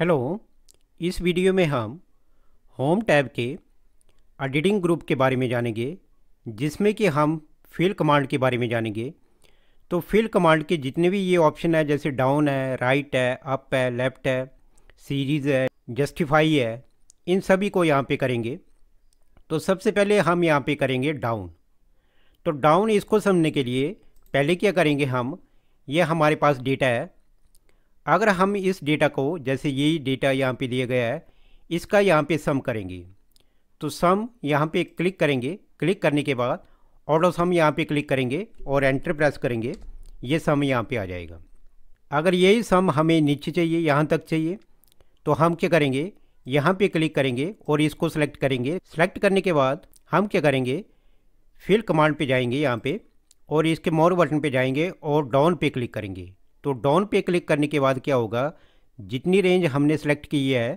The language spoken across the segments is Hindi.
हेलो इस वीडियो में हम होम टैब के एडिटिंग ग्रुप के बारे में जानेंगे जिसमें कि हम फिल कमांड के बारे में जानेंगे तो फिल कमांड के जितने भी ये ऑप्शन है जैसे डाउन है राइट है अप है लेफ्ट है सीरीज़ है जस्टिफाई है इन सभी को यहाँ पे करेंगे तो सबसे पहले हम यहाँ पे करेंगे डाउन तो डाउन इसको समझने के लिए पहले क्या करेंगे हम ये हमारे पास डेटा है अगर हम इस डेटा को जैसे यही डेटा यहाँ पे दिया गया है इसका यहाँ पे सम करेंगे तो सम यहाँ पे क्लिक करेंगे क्लिक करने के बाद ऑटो सम यहाँ पे क्लिक करेंगे और एंटर प्रेस करेंगे ये सम यहाँ पे आ जाएगा अगर यही सम हमें नीचे चाहिए यहाँ तक चाहिए तो हम क्या करेंगे यहाँ पे क्लिक करेंगे और इसको सेलेक्ट करेंगे सेलेक्ट करने के बाद हम क्या करेंगे फिल कमांड पे जाएंगे यहाँ पे और इसके मोर बटन पे जाएंगे और डाउन पे क्लिक करेंगे तो डाउन पे क्लिक करने के बाद क्या होगा जितनी रेंज हमने सेलेक्ट की है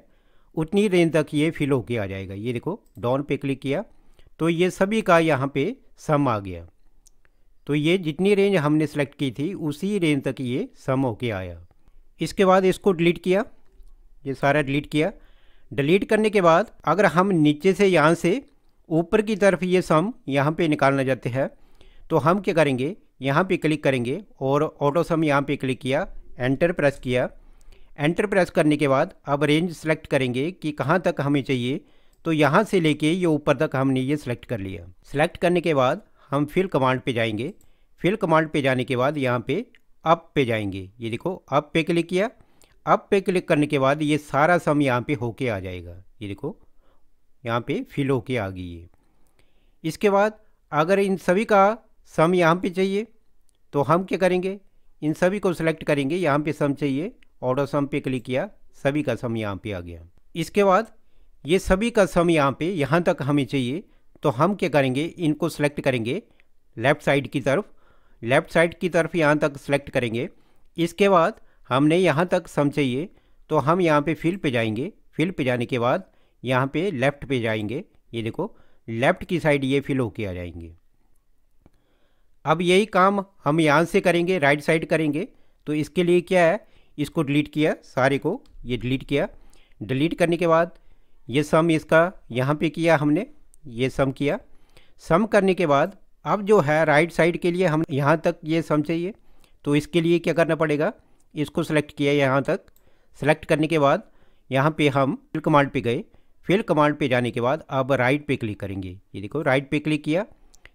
उतनी रेंज तक ये फिल होके आ जाएगा ये देखो डाउन पे क्लिक किया तो ये सभी का यहाँ पे सम आ गया तो ये जितनी रेंज हमने सेलेक्ट की थी उसी रेंज तक ये सम होके आया इसके बाद इसको डिलीट किया ये सारा डिलीट किया डिलीट करने के बाद अगर हम नीचे से यहाँ से ऊपर की तरफ ये सम यहाँ पे निकालना चाहते हैं तो हम क्या करेंगे यहाँ पे क्लिक करेंगे और ऑटो सम यहाँ पे क्लिक किया एंटर प्रेस किया एंटर प्रेस करने के बाद अब रेंज सेलेक्ट करेंगे कि कहाँ तक हमें चाहिए तो यहाँ से लेके ये ऊपर तक हमने ये सेलेक्ट कर लिया सेलेक्ट करने के बाद हम फिल कमांड पे जाएंगे फिल कमांड पे जाने के बाद यहाँ पे अप पे जाएंगे ये देखो अप पे क्लिक किया अप पे क्लिक करने के बाद ये सारा सम यहाँ पे होके आ जाएगा ये देखो यहाँ पे फिल होके आ गई है इसके बाद अगर इन सभी का सम यहाँ पे चाहिए तो हम क्या करेंगे इन सभी को सिलेक्ट करेंगे यहाँ पे सम चाहिए ऑर्डर सम पे क्लिक किया सभी का सम यहाँ पे आ गया इसके बाद ये सभी का सम यहाँ पे यहाँ तक हमें चाहिए तो हम क्या करेंगे इनको सिलेक्ट करेंगे लेफ़्ट साइड की तरफ लेफ़्ट साइड की तरफ यहाँ तक सेलेक्ट करेंगे इसके बाद हमने यहाँ तक सम चाहिए तो हम यहाँ पे फिल पे जाएंगे फिल पे जाने के बाद यहाँ पे लेफ़्ट पे जाएंगे ये देखो लेफ़्ट की साइड ये फिल होके आ जाएंगे अब यही काम हम यहाँ से करेंगे राइट साइड करेंगे तो इसके लिए क्या है इसको डिलीट किया सारे को ये डिलीट किया डिलीट करने के बाद ये सम इसका यहाँ पे किया हमने ये सम किया सम करने के बाद अब जो है राइट साइड के लिए हम यहाँ तक ये सम चाहिए तो इसके लिए क्या करना पड़ेगा इसको सेलेक्ट किया यहाँ तक सेलेक्ट करने के बाद यहाँ पे हम फिल कमांड पे गए फिल कमांड पे जाने के बाद अब राइट पे क्लिक करेंगे ये देखो राइट पे क्लिक किया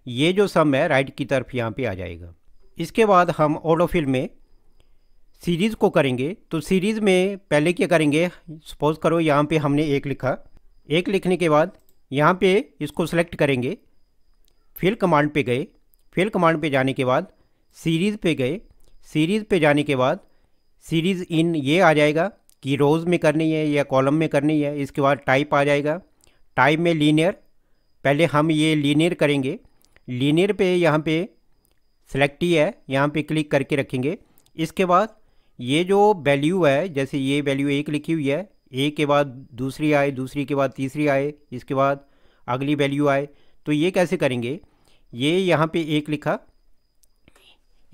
ये जो सम है राइट की तरफ यहाँ पे आ जाएगा इसके बाद हम ऑटोफिल में सीरीज़ को करेंगे तो सीरीज़ में पहले क्या करेंगे सपोज़ करो यहाँ पे हमने एक लिखा एक लिखने के बाद यहाँ पे इसको सेलेक्ट करेंगे फिल कमांड पे गए फिल कमांड पे जाने के बाद सीरीज़ पे गए सीरीज़ पे जाने के बाद सीरीज़ इन ये आ जाएगा कि रोज़ में करनी है या कॉलम में करनी है इसके बाद टाइप आ जाएगा टाइप में लीनियर पहले हम ये लीनियर करेंगे लीनियर पे यहाँ पे सेलेक्ट ही है यहाँ पे क्लिक करके रखेंगे इसके बाद ये जो वैल्यू है जैसे ये वैल्यू एक लिखी हुई है एक के बाद दूसरी आए दूसरी के बाद तीसरी आए इसके बाद अगली वैल्यू आए तो ये कैसे करेंगे ये यहाँ पे एक लिखा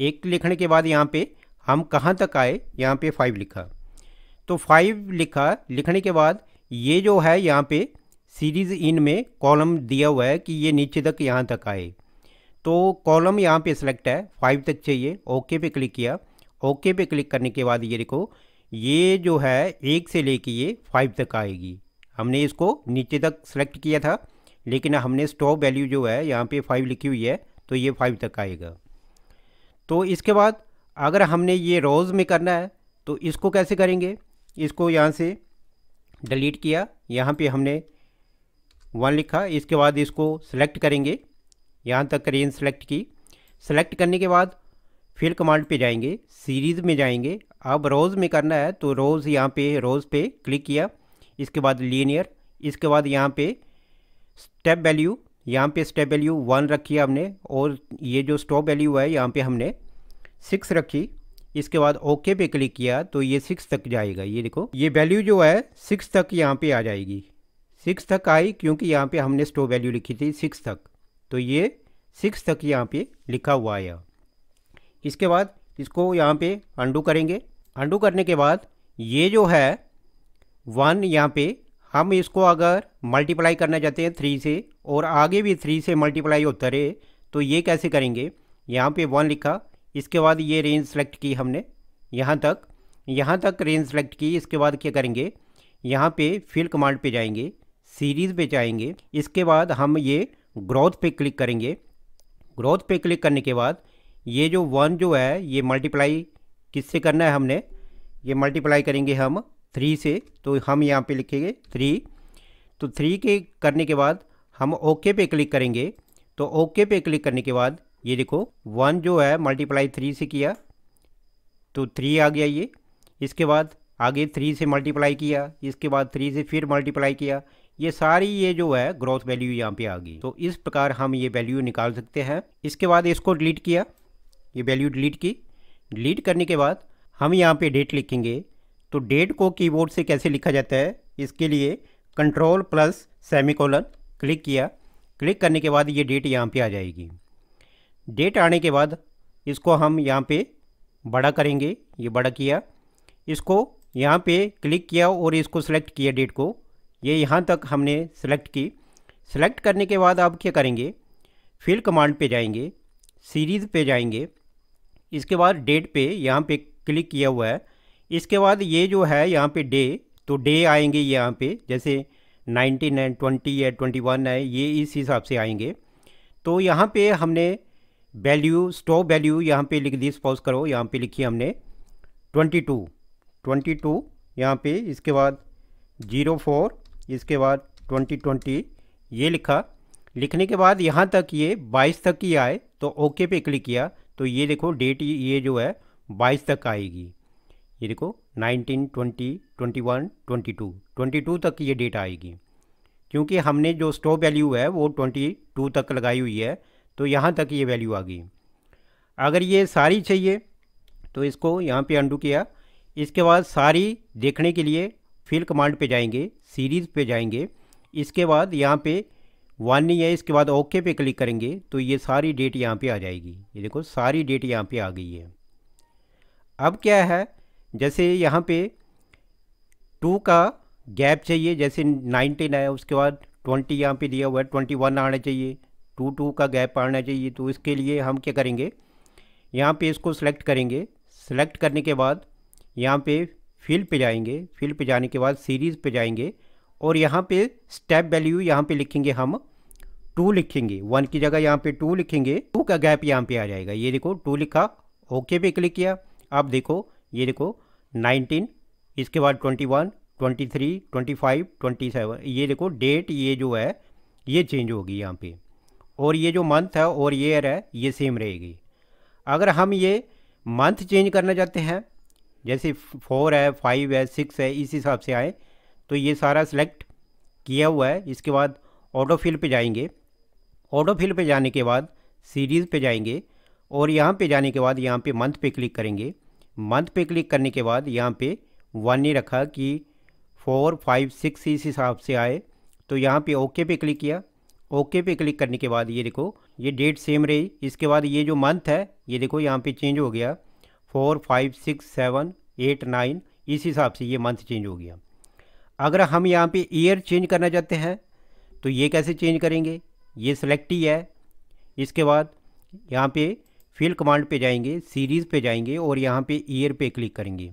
एक लिखने के बाद यहाँ पे हम कहाँ तक आए यहाँ पे फाइव लिखा तो फाइव लिखा लिखने के बाद ये जो है यहाँ पे सीरीज़ इन में कॉलम दिया हुआ है कि ये नीचे तक यहाँ तक आए तो कॉलम यहाँ पे सिलेक्ट है फाइव तक चाहिए ओके पे क्लिक किया ओके पे क्लिक करने के बाद ये देखो ये जो है एक से लेके ये फाइव तक आएगी हमने इसको नीचे तक सेलेक्ट किया था लेकिन हमने स्टॉप वैल्यू जो है यहाँ पे फाइव लिखी हुई है तो ये फाइव तक आएगा तो इसके बाद अगर हमने ये रोज़ में करना है तो इसको कैसे करेंगे इसको यहाँ से डिलीट किया यहाँ पे हमने वन लिखा इसके बाद इसको सेलेक्ट करेंगे यहाँ तक करें सेलेक्ट की सेलेक्ट करने के बाद फिर कमांड पे जाएंगे सीरीज़ में जाएंगे अब रोज़ में करना है तो रोज़ यहाँ पे रोज़ पे क्लिक किया इसके बाद लीनियर इसके बाद यहाँ पे स्टेप वैल्यू यहाँ पे स्टेप वैल्यू वन रखी है हमने और ये जो स्टॉप वैल्यू है यहाँ पे हमने सिक्स रखी इसके बाद ओके पे क्लिक किया तो ये सिक्स तक जाएगा ये देखो ये वैल्यू जो है सिक्स तक यहाँ पर आ जाएगी सिक्स तक आई क्योंकि यहाँ पर हमने स्टॉप वैल्यू लिखी थी सिक्स तक तो ये सिक्स तक यहाँ पे लिखा हुआ है इसके बाद इसको यहाँ पे अंडू करेंगे अंडू करने के बाद ये जो है वन यहाँ पे हम इसको अगर मल्टीप्लाई करना चाहते हैं थ्री से और आगे भी थ्री से मल्टीप्लाई होता रहे तो ये कैसे करेंगे यहाँ पे वन लिखा इसके बाद ये रेंज सेलेक्ट की हमने यहाँ तक यहाँ तक रेंज सेलेक्ट की इसके बाद क्या करेंगे यहाँ पे फिल कमांड पे जाएंगे सीरीज़ पे जाएंगे इसके बाद हम ये ग्रोथ पे क्लिक करेंगे ग्रोथ पे क्लिक करने के बाद ये जो वन जो है ये मल्टीप्लाई किससे करना है हमने ये मल्टीप्लाई करेंगे हम थ्री से तो हम यहाँ पे लिखेंगे थ्री तो थ्री के करने के बाद हम ओके पे क्लिक करेंगे तो ओके पे क्लिक करने के बाद ये देखो वन जो है मल्टीप्लाई थ्री से किया तो थ्री आ गया ये इसके बाद आगे थ्री से मल्टीप्लाई किया इसके बाद थ्री से फिर मल्टीप्लाई किया ये सारी ये जो है ग्रोथ वैल्यू यहाँ पे आ गई तो इस प्रकार हम ये वैल्यू निकाल सकते हैं इसके बाद इसको डिलीट किया ये वैल्यू डिलीट की डिलीट करने के बाद हम यहाँ पे डेट लिखेंगे तो डेट को कीबोर्ड से कैसे लिखा जाता है इसके लिए कंट्रोल प्लस सेमिकोलन क्लिक किया क्लिक करने के बाद ये डेट यहाँ पे आ जाएगी डेट आने के बाद इसको हम यहाँ पे बड़ा करेंगे ये बड़ा किया इसको यहाँ पे क्लिक किया और इसको सेलेक्ट किया डेट को ये यहाँ तक हमने सेलेक्ट की सेलेक्ट करने के बाद आप क्या करेंगे फिल कमांड पे जाएंगे सीरीज़ पे जाएंगे इसके बाद डेट पे यहाँ पे क्लिक किया हुआ है इसके बाद ये जो है यहाँ पे डे तो डे आएंगे यहाँ पे जैसे नाइनटीन है ट्वेंटी है ट्वेंटी वन है ये इस हिसाब से आएंगे तो यहाँ पे हमने वैल्यू स्टॉक वैल्यू यहाँ पे लिख दी सपोज करो यहाँ पे लिखी हमने ट्वेंटी टू ट्वेंटी टू यहाँ पे इसके बाद ज़ीरो फोर इसके बाद 2020 ये लिखा लिखने के बाद यहाँ तक ये 22 तक ही आए तो ओके पे क्लिक किया तो ये देखो डेट ये जो है 22 तक आएगी ये देखो 19, 20, 21, 22, 22 तक ये डेट आएगी क्योंकि हमने जो स्टॉप वैल्यू है वो 22 तक लगाई हुई है तो यहाँ तक ये वैल्यू आ गई अगर ये सारी चाहिए तो इसको यहाँ पे अंडू किया इसके बाद सारी देखने के लिए फिल कमांड पे जाएंगे सीरीज़ पे जाएंगे इसके बाद यहाँ पे वन या है इसके बाद ओके पे क्लिक करेंगे तो ये सारी डेट यहाँ पे आ जाएगी ये देखो सारी डेट यहाँ पे आ गई है अब क्या है जैसे यहाँ पे टू का गैप चाहिए जैसे नाइनटीन है उसके बाद ट्वेंटी यहाँ पे दिया हुआ है ट्वेंटी वन आना चाहिए टू टू का गैप आना चाहिए तो इसके लिए हम क्या करेंगे यहाँ पर इसको सेलेक्ट करेंगे सेलेक्ट करने के बाद यहाँ पे फील्ड पे जाएंगे फील्ड पे जाने के बाद सीरीज़ पे जाएंगे और यहाँ पे स्टेप वैल्यू यहाँ पे लिखेंगे हम टू लिखेंगे वन की जगह यहाँ पे टू लिखेंगे टू का गैप यहाँ पे आ जाएगा ये देखो टू लिखा ओके पे क्लिक किया अब देखो ये देखो नाइनटीन इसके बाद twenty one twenty three twenty five twenty seven ये देखो डेट ये जो है ये चेंज होगी यहाँ पे और ये जो मंथ है और ईयर है ये सेम रहेगी अगर हम ये मंथ चेंज करना चाहते हैं जैसे फोर है फाइव है सिक्स है इस हिसाब से आए तो ये सारा सिलेक्ट किया हुआ है इसके बाद ऑटो फिल पे जाएंगे ऑटो फिल पे जाने के बाद सीरीज़ पे जाएंगे और यहाँ पे जाने के बाद यहाँ पे मंथ पे क्लिक करेंगे मंथ पे क्लिक करने के बाद यहाँ पे वन ने रखा कि फोर फाइव सिक्स इस हिसाब से आए तो यहाँ पे ओके पे क्लिक किया ओके पे क्लिक करने के बाद ये देखो ये डेट सेम रही इसके बाद ये जो मंथ है ये देखो यहाँ पे चेंज हो गया four five six seven eight nine इस हिसाब से ये मंथ चेंज हो गया अगर हम यहाँ पे ईयर चेंज करना चाहते हैं तो ये कैसे चेंज करेंगे ये सेलेक्ट ही है इसके बाद यहाँ पे फिल कमांड पे जाएंगे सीरीज़ पे जाएंगे और यहाँ पे ईयर पे क्लिक करेंगे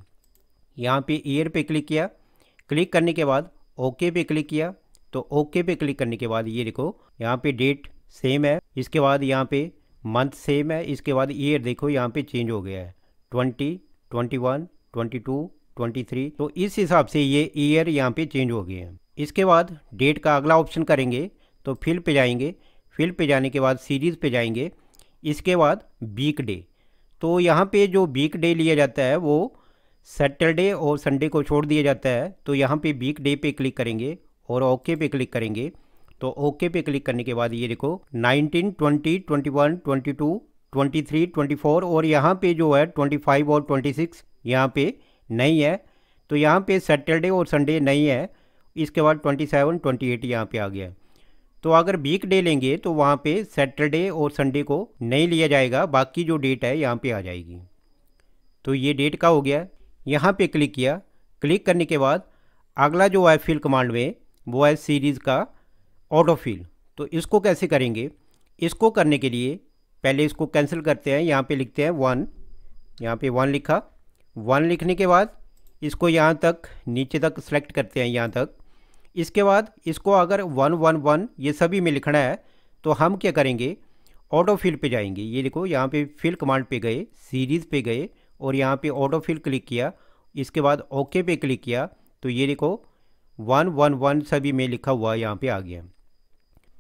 यहाँ पे ईयर पे क्लिक किया क्लिक करने के बाद ओके पे क्लिक किया तो ओके पे क्लिक करने के बाद ये देखो यहाँ पे डेट सेम है इसके बाद यहाँ पे मंथ सेम है इसके बाद ईयर देखो यहाँ पे चेंज हो गया है twenty twenty one twenty two twenty three तो इस हिसाब से ये ईयर यहाँ पे चेंज हो गए हैं इसके बाद डेट का अगला ऑप्शन करेंगे तो फिल पे जाएंगे फिल पे जाने के बाद सीरीज़ पे जाएंगे इसके बाद वीक डे तो यहाँ पे जो वीक डे लिया जाता है वो सैटरडे और संडे को छोड़ दिया जाता है तो यहाँ पे वीक डे पे क्लिक करेंगे और ओके पे क्लिक करेंगे तो ओके पे क्लिक करने के बाद ये देखो 19, 20, 21, 22, ट्वेंटी थ्री ट्वेंटी फोर और यहाँ पे जो है ट्वेंटी फाइव और ट्वेंटी सिक्स यहाँ पे नहीं है तो यहाँ पे सैटरडे और संडे नहीं है इसके बाद ट्वेंटी सेवन ट्वेंटी एट यहाँ पे आ गया है तो अगर वीक डे लेंगे तो वहाँ पे सैटरडे और संडे को नहीं लिया जाएगा बाकी जो डेट है यहाँ पे आ जाएगी तो ये डेट का हो गया यहाँ पे क्लिक किया क्लिक करने के बाद अगला जो है फिल कमांड में वो है सीरीज़ का ऑटोफिल तो इसको कैसे करेंगे इसको करने के लिए पहले इसको कैंसिल करते हैं यहाँ पे लिखते हैं वन यहाँ पे वन लिखा वन लिखने के बाद इसको यहाँ तक नीचे तक सेलेक्ट करते हैं यहाँ तक इसके बाद इसको अगर वन वन वन ये सभी में लिखना है तो हम क्या करेंगे ऑटो फिल पे जाएंगे ये देखो यहाँ पे फिल कमांड पे गए सीरीज़ पे गए और यहाँ पे ऑटो फिल क्लिक किया इसके बाद ओके पे क्लिक किया तो ये देखो वन वन वन सभी में लिखा हुआ यहाँ पे आ गया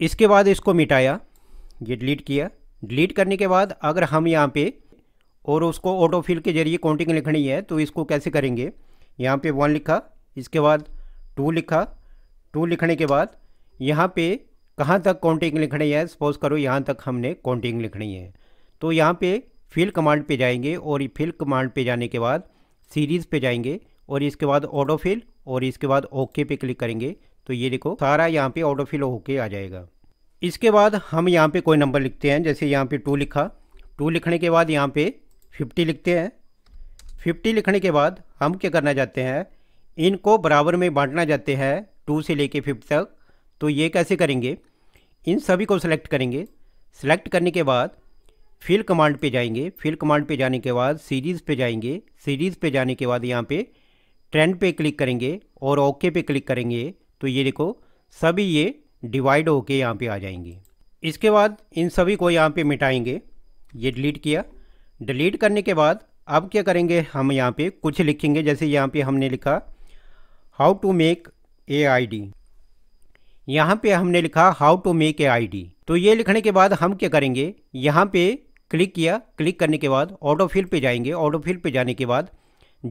इसके बाद इसको मिटाया ये डिलीट किया डिलीट करने के बाद अगर हम यहाँ पे और उसको ऑटो फिल के जरिए काउंटिंग लिखनी है तो इसको कैसे करेंगे यहाँ पे वन लिखा इसके बाद टू लिखा टू लिखने के बाद यहाँ पे कहाँ तक काउंटिंग लिखनी है सपोज करो यहाँ तक हमने काउंटिंग लिखनी है तो यहाँ पे फिल कमांड पे जाएंगे और फिल कमांड पे जाने के बाद सीरीज़ पे जाएंगे और इसके बाद ऑटो फिल और इसके बाद ओके पे क्लिक करेंगे तो ये देखो सारा यहाँ पे ऑटो फिल होके आ जाएगा इसके बाद हम यहाँ पे कोई नंबर लिखते हैं जैसे यहाँ पे टू लिखा टू लिखने के बाद यहाँ पे फिफ्टी लिखते हैं फिफ्टी लिखने के बाद हम क्या करना चाहते हैं इनको बराबर में बांटना चाहते हैं टू से लेके कर तक तो ये कैसे करेंगे इन सभी को सिलेक्ट करेंगे सिलेक्ट करने के बाद फिल कमांड पे जाएंगे फिल कमांड पे जाने के बाद सीरीज़ पे जाएंगे सीरीज़ पे जाने के बाद यहाँ पे ट्रेंड पे क्लिक करेंगे और ओके पे क्लिक करेंगे तो ये देखो सभी ये डिवाइड होके यहाँ पे आ जाएंगी इसके बाद इन सभी को यहाँ पे मिटाएंगे ये डिलीट किया डिलीट करने के बाद अब क्या करेंगे हम यहाँ पे कुछ लिखेंगे जैसे यहाँ पे हमने लिखा how to make a I D यहाँ पर हमने लिखा how to make a I D तो ये लिखने के बाद हम क्या करेंगे यहाँ पे क्लिक किया क्लिक करने के बाद ऑटोफिल पे जाएंगे ऑटोफिल पे जाने के बाद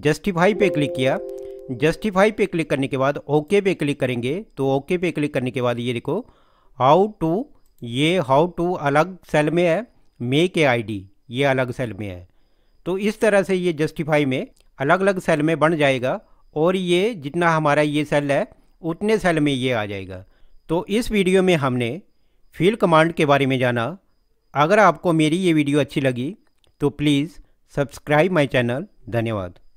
जस्टिफाई पे क्लिक किया जस्टिफाई पे क्लिक करने के बाद ओके पे क्लिक करेंगे तो ओके पे क्लिक करने के बाद ये देखो हाउ टू ये हाउ टू अलग सेल में है मे के आईडी ये अलग सेल में है तो इस तरह से ये जस्टिफाई में अलग अलग सेल में बन जाएगा और ये जितना हमारा ये सेल है उतने सेल में ये आ जाएगा तो इस वीडियो में हमने फील कमांड के बारे में जाना अगर आपको मेरी ये वीडियो अच्छी लगी तो प्लीज़ सब्सक्राइब माई चैनल धन्यवाद